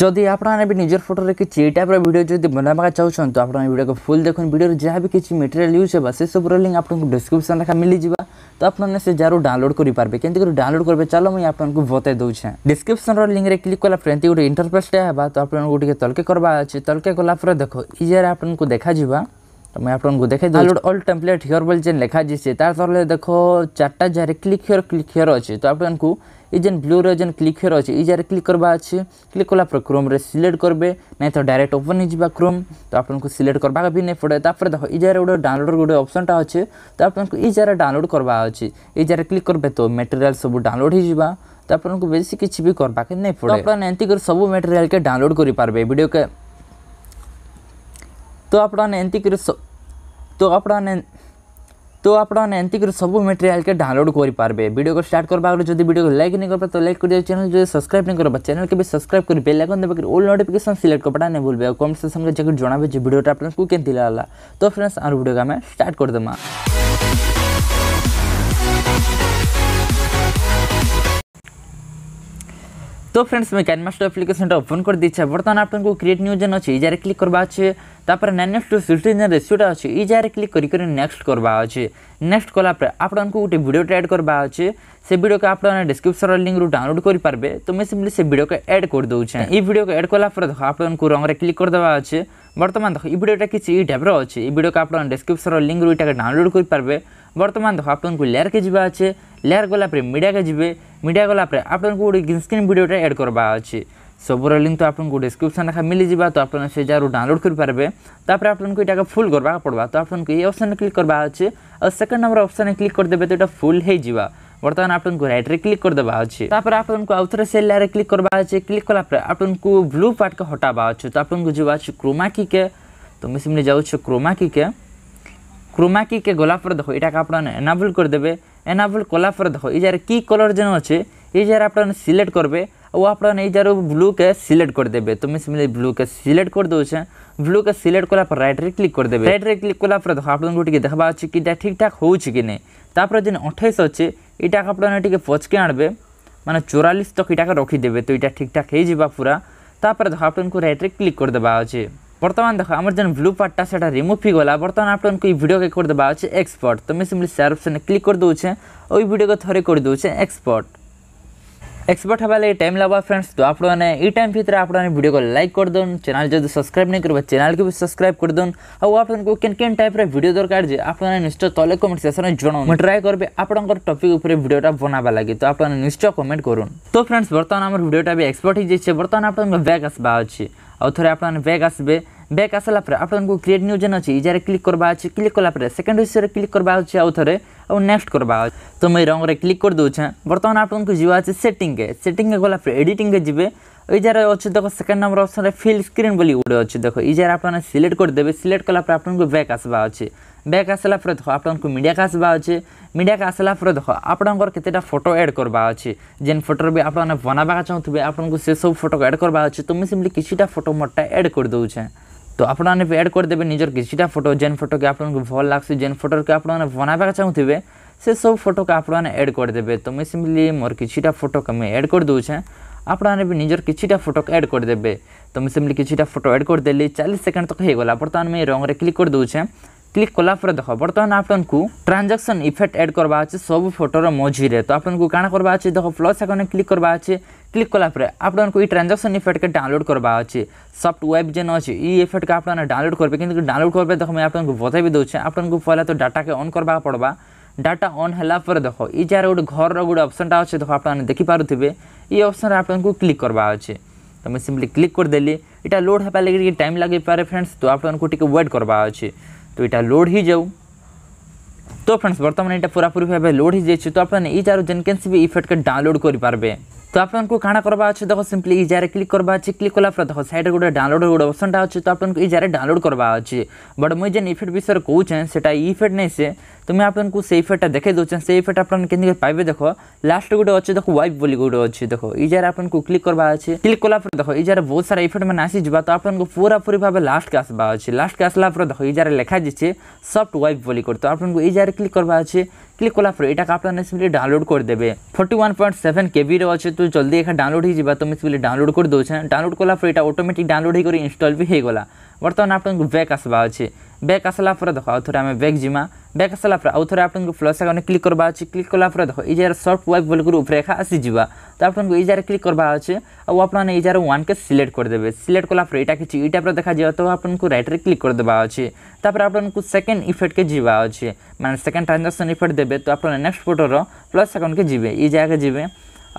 যদি আপনার ବି ନିଜର ଫଟୋରେ କିଛି ଏଇ ଟାଇପ୍ର ଭିଡ଼ିଓ ଯଦି ବନାଇବାକୁ ଚାହୁଁଛନ୍ତି ଆପଣ ଏ ଭିଡ଼ିଓକୁ ଫୁଲ୍ ଦେଖନ୍ତୁ ଭିଡ଼ିଓରେ ଯାହା ବି କିଛି ମେଟେରିଆଲ୍ ୟୁଜ୍ ହେବା ସେସବୁର ଲିଙ୍କ୍ ଆପଣଙ୍କୁ ଡିସ୍କ୍ରିପ୍ସନ୍ ଲେଖା ମିଳିଯିବା ତ ଆପଣମାନେ ସେ ଯାରୁ ଡାଉନଲୋଡ଼ କରିପାରିବେ କେମିତି କରି ଡାଉନଲୋଡ଼ କରିବେ ଚାଲ ମୁଁ ଆପଣଙ୍କୁ ବତାଇ ଦେଉଛେ ଡିସ୍କ୍ରିପ୍ସନ୍ର ଲିଙ୍କ୍ରେ କ୍ଲିକ୍ କଲା ପରେ ଏମିତି ଗୋଟେ ଇଣ୍ଟରଫେସ୍ଟା ହେବା ତ ଆପଣଙ୍କୁ ଟିକେ ତଲକେ କରିବା ଅଛି ତଲକେ କଲା ପରେ ଦେଖ ଇଏରେ ଆପଣଙ୍କୁ ଦେଖାଯିବା তুমি আপনার দেখাই দেলো অল টেমপ্লেট হিওর বলে যে লেখা যাইছে তার তলে দেখো চারটা যারে ক্লিক হিওর ক্লিক হিওর অছে তো আপনার এই যে ব্লু রে যে ক্লিক হিওর অছে এই যারে ক্লিক করবা আছে ক্লিক কলা পরে ক্রোম রে সিলেক্ট করবে নাই তো ডাইরেক্ট ওপেন হয়ে যা ক্রোম তো আপনার সিলেক্ট করবা বি নাই পড়ে তারপরে দেখো এই যারে গোটে ডাউনলোড গোটে অপসনটা অছে তো আপনার এই যারে ডাউনলোড করবা আছে এই যারে ক্লিক করবে তো মেটেরিয়াল সব ডাউনলোড হয়ে যা तो आपको बेसी किसी भी करवाके नहीं पड़े अपन एमती कर सब मेटेरियाल के डाउनलोड कर पारे भिड के तो आप एमती कर તો આપણાને তো আপনারা এমতিকরি সব মেটেরিয়ালকে ডাউনলোড করে পারবে ভিডিওকে স্টার্ট করবা আগে যদি ভিডিওকে লাইক नहीं করবে তো লাইক করে দিও চ্যানেল যদি সাবস্ক্রাইব नहीं করবা চ্যানেলকে भी সাবস্ক্রাইব করে বেল আইকন দেবে অল নোটিফিকেশন সিলেক্ট করবাটা না ভুলবে আর কমেন্ট সেকশন में जाकर জানাবে যে ভিডিওটা আপনাদের কেমন লাগলা তো फ्रेंड्स আর ভিডিওকে আমি স্টার্ট করে দেমা তো फ्रेंड्स मैं कैनमास्टर एप्लीकेशन ओपन कर दीचे बर्तमान आपन को क्रिएट न्यू जेन अच्छे यार क्लिक करवा अच्छे तापर नाइन टू सिक्सटीन जेन रेसीटा अच्छे ई यार क्लिक कर नेक्स्ट करवा अच्छे नेक्स्ट कला आपन को गोटे भिडियो एड करवा अच्छे से भिडियो को आप डिस्क्रिप्सन लिंक रू डाउनलोड करेंगे तो मैं सिंपली से भिडियो को एड कर दूचे ये भिडियो को एड कलापर देख आपन को रंगे क्लिक करदेवा अच्छे বর্তমান দেখো এই ভিডিওটা কিছু এই ট্যাপ্র অছে এই ভিডিওকে আপনার ডেসক্রিপশন লিঙ্ক রু এটাকে ডাউনলোড করে পারবে বর্তমান দেখো আপনার লেয়ারকে যা আছে ଲେୟାର୍ ଗଲାପରେ ମିଡ଼ିଆକେ ଯିବେ ମିଡ଼ିଆ ଗଲାପରେ ଆପଣଙ୍କୁ ଗୋଟେ ଗ୍ରିନ୍ସ୍କ୍ରିନ୍ ଭିଡ଼ିଓଟା ଆଡ଼୍ କରବା ଅଛି ସବୁର ଲିଙ୍କ୍ ତ ଆପଣଙ୍କୁ ଡିସ୍କ୍ରିପ୍ସନ୍ ଲେଖା ମିଳିଯିବା ତ ଆପଣ ସେ ଜାଗାରୁ ଡାଉନଲୋଡ଼୍ କରିପାରିବେ ତାପରେ ଆପଣଙ୍କୁ ଏଇଟାକୁ ଫୁଲ୍ କରବା ପଡ଼ବା ତ ଆପଣଙ୍କୁ ଏଇ ଅପସନ୍ରେ କ୍ଲିକ୍ କରବା ଅଛି ଆଉ ସେକେଣ୍ଡ ନମ୍ବର ଅପସନ୍ରେ କ୍ଲିକ୍ କରିଦେବେ ତ ଏଇଟା ଫୁଲ୍ ହେଇଯିବା ବର୍ତ୍ତମାନ ଆପଣଙ୍କୁ ରାଇଟ୍ରେ କ୍ଲିକ୍ করে দেওয়া ତାପରେ ଆପଣଙ୍କୁ আপনার আউথরে সে লেয়ারে ক্লিক করবা আছে ক্লিক কলাপরে আপনার ব্লু পার্টকে হটাবা আছে তো আপনার যাওয়া আছে ক্রোমাকিকে তো আমি সেমনি যাচ্ছি ক্রোমাকিকে ক্রোমাকিকে গলাপরে দেখো এটাকে আপনার এনাবল করে দেবে এনাবল কলা পরে দেখো এই জায়গায় કી কলর যেন আছে এই জায়গায় আপনার সিলেক্ট করবে ও আপনার এই যারা ব্লুকে সিলেক্ট করে দেবে তুমি সিমিলি ব্লুকে সিলেক্ট করে দেছে ব্লুকে সিলেক্ট করার পর রাইটরে ক্লিক করে দেবে রাইটরে ক্লিক করার পরে দেখো আপনার টিকে দেখবা আছে কি এটা ঠিকঠাক হচ্ছে কি না তারপরে যে অঠাইশ আছে এটাকে আপনার টিকি পচকে আনবে মানে চৌরাশ তক এটাকে রখি দেবে তো এটা ঠিকঠাক হয়ে যা পুরা তারপরে দেখো আপনার রাইটরে ক্লিক করে দেওয়া আছে বর্তমান দেখো আমার যে ব্লু পার্টটা সেটা রিমুভ হয়ে বর্তমান আপনার এই ভিডিওকে করে দেওয়া হচ্ছে এক্সপোর্ট তো আমি সিম্পলি সেয়ার অপশনে ক্লিক করে দেছে ওই ভিডিওকে থরে করে দেছে এক্সপোর্ট એક્સપર્ટ હવે ટાઈમ લાવવા ફ્રેન્ડ્સ તો આપણને એ ટાઈમ ભીતરે આપણને વિડીયો કો લાઈક કરી દઉન ચેનલ જો સબસ્ક્રાઇબ નહીં કરવા ચેનલ કે સબસ્ક્રાઇબ કરી દઉન ଆଉ ଆପଣଙ୍କୁ କେନ୍ କେନ୍ ଟାଇପ୍ର ଭିଡ଼ିଓ ଦରକାର ଯେ ଆପଣ ନିଶ୍ଚୟ ତଳେ କମେଣ୍ଟ ସେକ୍ସନ୍ରେ ଜଣାଉ ମୁଁ ଟ୍ରାଏ କରିବି ଆପଣଙ୍କର ଟପିକ୍ ଉପରେ ଭିଡ଼ିଓଟା ବନାବା ଲାଗି ତ ଆପଣ ନିଶ୍ଚୟ କମେଣ୍ଟ କରୁନ୍ ତ ଫ୍ରେଣ୍ଡସ୍ ବର୍ତ୍ତମାନ ଆମର ଭିଡ଼ିଓଟା ବି ଏକ୍ସପର୍ଟ ହେଇଯାଇଛି ବର୍ତ୍ତମାନ ଆପଣଙ୍କ ବ୍ୟାଗ୍ ଆସିବା ଅଛି ଆଉ ଥରେ ଆପଣମାନେ ବ୍ୟାଗ୍ ଆସିବେ ବ୍ୟାଗ୍ ଆସିଲା ପରେ ଆପଣଙ୍କୁ କ୍ରିଏଟ୍ ନ୍ୟୁ ଯେନ୍ ଅଛି ଇଜାରେ କ୍ଲିକ୍ କରିବା ଅଛି କ୍ଲିକ୍ କଲା ପରେ ସେକେଣ୍ଡ ହିସାବରେ କ୍ଲିକ୍ କରିବା ଅଛି ଆଉ ଥରେ ଆଉ ନେକ୍ସଟ କରବା ତ ମୁଇଁ ରଙ୍ଗରେ କ୍ଲିକ୍ କରିଦେଉଛେଁ ବର୍ତ୍ତମାନ ଆପଣଙ୍କୁ ଯିବା ଅଛି ସେଟିଂକେ ସେଟିଂକେ ଗଲାପରେ ଏଡ଼ିଟିଂକେ ଯିବେ এই যারা অছে দেখো সেকেন্ড নম্বর অপশনে ফিল স্ক্রিন বলে গোটে অছে দেখো এই যারা আপনার সিলেক্ট করিদেবে সিলেক্ট কলাপরে আপনার ব্যাক আসবা অছে ব্যাক আসলা পরে দেখো আপনার মিডিয়াকে আসবা অছে মিডিয়াকে আসলা পরে দেখো আপনার কতটা ফটো এড করবা অছে যেন ফটোর বি আপনার বনাবাকে চাহুবে আপনার সেসব ফটোকে এড করবা অছে তো মুই সিম্পলি কিছুটা ফটো মোটটা এড করে দেউছে तो ଆପଣମାନେ ବି ଆଡ଼୍ କରିଦେବେ ନିଜର କିଛିଟା ଫଟୋ ଯେନ୍ ଫଟୋକେ ଆପଣଙ୍କୁ ଭଲ ଲାଗ୍ସି ଯେନ୍ ଫଟୋକେ ଆପଣମାନେ ବନାଇବାକୁ ଚାହୁଁଥିବେ ସେସବୁ ଫଟୋକେ ଆପଣମାନେ ଆଡ଼୍ କରିଦେବେ ତ ମୁଇଁ ସିମ୍ପଲି ମୋର କିଛିଟା ଫଟୋକେ ମୁଇଁ ଆଡ଼୍ କରିଦେଉଛେଁ ଆପଣମାନେ ବି ନିଜର କିଛିଟା ଫଟୋକେ ଆଡ଼୍ କରିଦେବେ ତ ମୁଇଁ ସିମ୍ପଲି କିଛିଟା ଫଟୋ ଆଡ଼୍ କରିଦେଲି ଚାଳିଶ ସେକେଣ୍ଡ ତକ ହେଇଗଲା ବର୍ତ୍ତମାନ ମୁଇଁ ରଙ୍ଗରେ କ୍ଲିକ୍ କରିଦେଉଛେଁ ক্লিক কলাপরে দেখ বর্তমান আপনার ট্রানজাকশন ইফেক্ট এড করবা আছে সব ফটোর মঝিরে তো আপনার কাণ করবা আছে দেখ প্লস আইকনে ক্লিক করবা আছে ক্লিক কলাপরে আপনার এই ট্রানজাকশন ইফেক্টকে ডাউনলোড করবা আছে সফট ওয়েব যেন আছে এই ইফেক্টকে আপনার ডাউনলোড করবে কিন্তু ডাউনলোড করবে দেখ মুই আপনার বতাই বি দেছে আপনার পহলে তো ডাটাকে অন করবা পড়বা ডাটা অন হলা পরে দেখ এই যার গোটে ঘরর গোটে অপসনটা আছে দেখ আপনার দেখিপারুবে এই অপসনরে আপনার ক্লিক করবা আছে তো মুই সিম্পলি ক্লিক করিদেলি এটা লোড হওয়া লাগে টাইম লাগিপারে ফ্রেন্ডস তো আপনার টিকি ওয়েট করবা আছে এটা লোড হই যাও তো फ्रेंड्स বর্তমানে এটা পুরাপুরি হয়ে লোড হয়ে যাচ্ছে তো আপনারা এই জারো জেনকেনসি বি ইফেক্টকে ডাউনলোড করি পারবে তো আপনার কাণ করবা আছে দেখো সিম্পলি এই জায়গায় ক্লিক করবা আছে ক্লিক কলা পরে দেখো সাইডে গোটে ডাউনলোড গোটে অপসনটা আছে তো আপনার এই জায়গায় ডাউনলোড করবা আছে বট মুই যে ইফেক্ট বিষয়ে কৌছে সেটা ইফেক্ট নাই সে তো মুই আপনার সেই ইফেক্টটা দেখাই দেছে সেই ইফেক্ট আপনার কেমনি পাইবে দেখো লাস্ট গোটে আছে দেখো ওয়াইপ বলে গোটে আছে দেখো এই জায়গায় আপনার ক্লিক করবা আছে ক্লিক কলা পরে দেখো এই জায়গায় বহুত সারা ইফেক্ট মানে আসি যা তো আপনার পুরা পুরি ভাবে লাস্টকে আসবা আছে লাস্টকে আসলা পরে দেখো এই জায়গায় লেখা যাচ্ছে সফট ওয়াইপ বলে করে তো আপনার এই জায়গায় ক্লিক করবা আছে ক্লিক কলা পরে এটাকে আপনার সিম্পলি ডাউনলোড করে দেবে ফোর্টি ওয়ান পয়েন্ট সেভেন কেবির আছে তো ଜଲ୍ଦି ଏକା ଡାଉନଲୋଡ଼ ହେଇଯିବା ତ ମୁଇଁ ବୋଲେ ଡାଉନଲୋଡ଼ କରି ଦେଉଛେ ଡାଉନଲୋଡ଼ କଲା ପରେ ଏଇଟା ଅଟୋମେଟିକ୍ ଡାଉନଲୋଡ଼ ହେଇକରି ଇନଷ୍ଟଲ୍ ବି ହେଇଗଲା ବର୍ତ୍ତମାନ ଆପଣଙ୍କୁ ବ୍ୟାକ୍ ଆସିବା ଅଛି ବ୍ୟାକ୍ ଆସିଲା ପରେ ଦେଖ ଆଉ ଥରେ ଆମେ ବ୍ୟାକ୍ ଯିମା ବ୍ୟାକ୍ ଆସିଲା ପରେ ଆଉ ଥରେ ଆପଣଙ୍କୁ ପ୍ଲସ୍ ଆକାଉଣ୍ଟ କ୍ଲିକ୍ କରିବା ଅଛି କ୍ଲିକ୍ କଲା ପରେ ଦେଖ ଏଇ ଜାଗାରେ ସର୍ଟ ୱାଇପ୍ ବୋଲିକରି ଉପରେ ଏକା ଆସିଯିବା ତ ଆପଣଙ୍କୁ ଏଇ ଜାଗାରେ କ୍ଲିକ୍ କରିବା ଅଛି ଆଉ ଆପଣମାନେ ଏଇ ଜାଗାରେ ୱାନ୍କେ ସିଲେକ୍ଟ କରିଦେବେ ସିଲେକ୍ଟ କଲା ପରେ ଏଇଟା କିଛି ଏଇ ଟାଇପ୍ର ଦେଖାଯିବ ତ ଆପଣଙ୍କୁ ରାଇଟ୍ରେ କ୍ଲିକ୍ କରିଦେବା ଅଛି ତାପରେ ଆପଣଙ୍କୁ ସେକେଣ୍ଡ ଇଫେକ୍ଟକେ ଯିବା ଅଛି ମାନେ ସେକେଣ୍ଡ ଟ୍ରାଞ୍ଜାକ୍ସନ୍ ଇଫେକ୍ଟ ଦେବେ ତ ଆପଣ ନେକ୍ସଟ ଫଟୋର ପ୍ଲସ୍ ଆକାଉଣ୍ଟକେ ଯିବେ ଏଇ ଜାଗାକେ ଯିବେ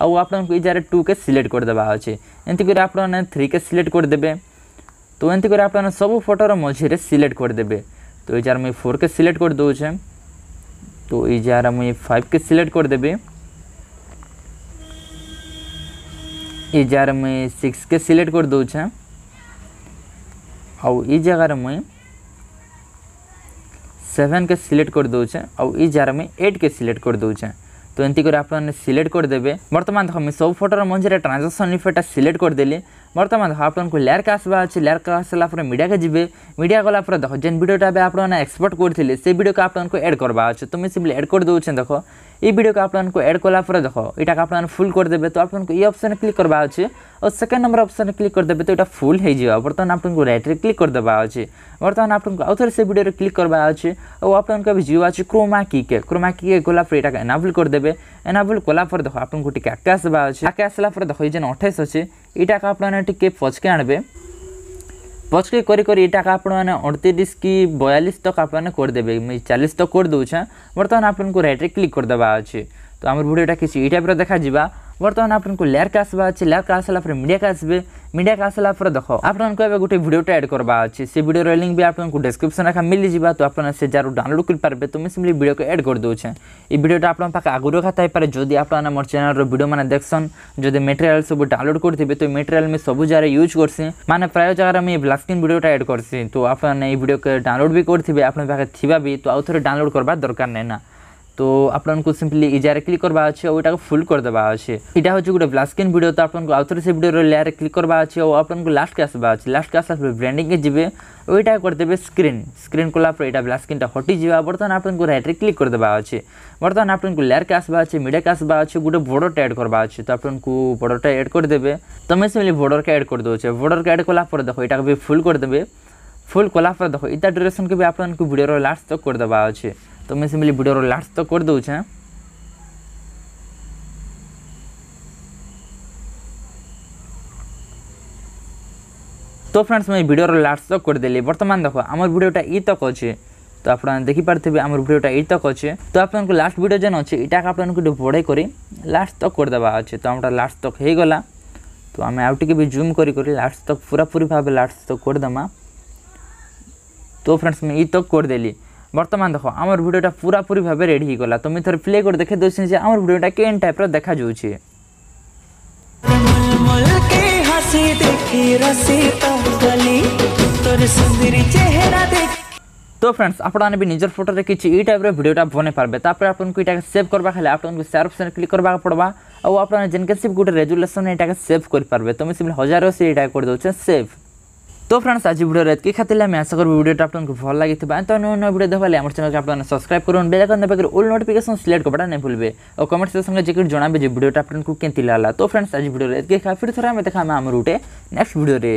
ଆଉ ଆପଣଙ୍କୁ ଏଇ ଜାଗାରେ ଟୁ କେ ସିଲେକ୍ଟ କରିଦେବା ଅଛି ଏମିତିକରି ଆପଣମାନେ ଥ୍ରୀ କେ ସିଲେକ୍ଟ କରିଦେବେ ତ ଏମିତିକରି ଆପଣମାନେ ସବୁ ଫଟୋର ମଝିରେ ସିଲେକ୍ଟ କରିଦେବେ ତ ଏଇ ଜାଗାରେ ମୁଇଁ ଫୋର୍ କେ ସିଲେକ୍ଟ କରିଦେଉଛେ ତ ଏଇ ଜାଗାରେ ମୁଇଁ ଫାଇଭ୍ କେ ସିଲେକ୍ଟ କରିଦେବି এই জায়গায় মুই সিক্সকে সিলেক্ট করে দেছে आई जगार मुई सेवेन के सिलेक्ट कर दूचे आउ ई जार में एट के सिलेक्ट कर दूचे তো ଏମିତି କରି ଆପଣମାନେ ସିଲେକ୍ଟ କରିଦେବେ ବର୍ତ୍ତମାନ ଦେଖ ମୁଁ ସବୁ ଫଟୋର ମଝିରେ ଟ୍ରାଞ୍ଜାକ୍ସନ୍ ଇଫେକ୍ଟଟା ସିଲେକ୍ଟ କରିଦେଲି বর্তমান আপনার লেয়ার আসবা আছে লেয়ার আসলা পরে মিডিয়াকে যাবে মিডিয়া গলা পরে দেখ যে ভিডিওটা এবার আপনার এক্সপোর্ট করে সেই ভিডিওকে আপনার এড করবা আছে তুমি সিম্পলি এড করে দেছেন দেখ এই ভিডিওকে আপনার এড কলা পরে দেখ এটাকে আপনার ফুল করে দেবে তো আপনার এই অপশনে ক্লিক করবা আছে ও সেকেন্ড নম্বর অপশনে ক্লিক করে দেবে তো এটা ফুল হয়ে যাবে বর্তমান আপনার রাইটরে ক্লিক করে দেওয়া আছে বর্তমান আপনার আউথর সেই ভিডিওরে ক্লিক করবা আছে ও আপনার এবার জিও আছে ক্রোমা কিকে ক্রোমা কিকে গলা পরে এটাকে এনাবল করে দেবে এনাবল কলা পরে দেখ আপনার টিকে আকে আসবা আছে আকে আসলা পরে দেখ এই যে অঠাইশ আছে એ ટાંકા આપણને ટીકે પચકે આણવે পচকে করে করে এটা আপনার অড়তিরিশ কি বয়াল্লিশ তক আপনার করেদেবে মুই চালিশ তক করে দেছে হ্যাঁ। বর্তমানে আপনার রাইট্রে ক্লিক করেদেবা আছে তো আমার ভিডিওটা কিছু এই টাইপের দেখা যা বর্তমানে আপনার লেয়ারকে আসবা আছে লেয়ার লেয়ারকে আসলা পরে মিডিয়াকে আসবে মিডিয়া মিডিয়াকে আসলা পরে দেখো আপনার এবার গোটে ভিডিওটা এড করবা আছে সে ভিডিওর লিঙ্ক বি আপনার ডেসক্রিপশন রাখা মিলিযা তো আপনার সে যার ডাউনলোড করে পারবে তুমি সিম্পলি ভিডিওকে এড করে দেছে এই ভিডিওটা আপনার পাখে আগুর খাতা হয়ে যদি আপনার আমার চ্যানেলর ভিডিও মানে দেখছেন যদি মেটেরিয়াল সব ডাউনলোড করবে তো মেটেরিয়াল আমি সব জায়গায় ইউজ করছি মানে প্রায় জায়গায় আমি ব্লাক স্ক্রিন ভিডিওটা এড করছি তো আপনার এই ভিডিওকে ডাউনলোড বি করবে আপনার পাখে থাকবে তো আউথরে ডাউনলোড করবার দরকার নেই না તો આપણને સિમ્પલી જ્યારે ક્લિક કરવા ଅଛି ଆଉ ଏଇଟାକୁ ଫୁଲ୍ କରିଦେବା ଅଛି ଏଇଟା ହେଉଛି ଗୋଟେ ବ୍ଲାକ୍ ସ୍କ୍ରିନ୍ ଭିଡ଼ିଓ ତ ଆପଣଙ୍କୁ ଆଉ ଥରେ ସେ ଭିଡ଼ିଓର ଲେୟାରରେ କ୍ଲିକ୍ କରିବା ଅଛି ଆଉ ଆପଣଙ୍କୁ ଲାଷ୍ଟକୁ ଆସିବା ଅଛି ଲାଷ୍ଟକୁ ଆସିଲା ପରେ ବ୍ରାଣ୍ଡିଂରେ ଯିବେ ଆଉ ଏଇଟା କରିଦେବେ ସ୍କ୍ରିନ୍ ସ୍କ୍ରିନ୍ କଲାପରେ ଏଇଟା ବ୍ଲାକ୍ ସ୍କ୍ରିନ୍ଟା ହଟିଯିବା ବର୍ତ୍ତମାନ ଆପଣଙ୍କୁ ରାଇଟ୍ରେ କ୍ଲିକ୍ କରିଦେବା ଅଛି ବର୍ତ୍ତମାନ ଆପଣଙ୍କୁ ଲେୟାରକୁ ଆସିବା ଅଛି ମିଡ଼ିଆକୁ ଆସିବା ଅଛି ଗୋଟେ ବୋର୍ଡ଼ରଟା ଏଡ଼୍ କରିବା ଅଛି ତ ଆପଣଙ୍କୁ ବୋର୍ଡ଼ରଟା ଏଡ଼୍ କରିଦେବେ ତମେ ସେମିତି ବୋର୍ଡ଼ରଟା ଏଡ଼୍ କରିଦେଉଛେ ବୋର୍ଡ଼ରଟା ଏଡ଼୍ କଲାପରେ ଦେଖ ଏଇଟାକୁ ବି ଫୁଲ୍ କରିଦେବେ ফুল কলাফা দেখো এটা ডিউরেশনকে বি আপনার ভিডিওর লাস্ট তক করে দেওয়া আছে तो मैं सिंपली वीडियो लास्ट तक कर दूचे तो फ्रेंड्स मुझे भिडियो लास्ट तक करदेली बर्तमान देख आम भिडियोटा इ तक अच्छे তো আপনারা দেখিপারে আমার ভিডিওটা এই তক অছে তো আপনার লাস্ট ভিডিও যেন অছে এটাকে আপনার একটু বড়াই করে লাস্ট তক করে দেওয়া আছে তো আমরা লাস্ট তক হয়ে গলা তো আমি আউ টিকে বি জুম করি করে লাস্ট তক পুরাপুরি ভাবে লাস্ট তক করে দেমা তো ফ্রেন্ডস আমি এই তক করে দেলি বর্তমান দেখো আমার ভিডিওটা পুরাপুরি ভাবে রেডি হয়ে গলা তুমি থরে প্লে করে দেখে দেছি যে আমার ভিডিওটা কেন টাইপের দেখা যাচ্ছে তো ফ্রেন্ডস আপনার বি নিজের ফটোতে কিছু এই টাইপের ভিডিওটা বনে পারবে তারপরে আপনার এটা সেভ করবা খালি আপনার সেয়ার অপশন ক্লিক করবা পড়বা আর আপনার যেনকে সিফ গোটে রেজুলেসন এটাকে সেভ করে পারবে তুমি সিম্পলি হাজারও সে এটা করে দেছে সেভ তো ফ্রেন্ডস আজ ভিডিও রাত কি খাতিলে আমি আশা করবো ভিডিওটা আপনাদের ভালো লাগিথিব আর তো নয় নয় ভিডিও দেখালে আমার চ্যানেলকে আপনারা সবসক্রাইব করুন বেল আইকন দবাকে অল নোটিফিকেশন সিলেক্ট করবাটা না ভুলবে আর কমেন্ট সঙ্গে में जेकर যে ভিডিওটা भिडियोटा কেমন केमती তো ফ্রেন্ডস फ्रेंड्स ভিডিও भिडियो रात के खा फिर थोड़ा मैं देखा मैं आम रूटे नेक्स्ट भिडियो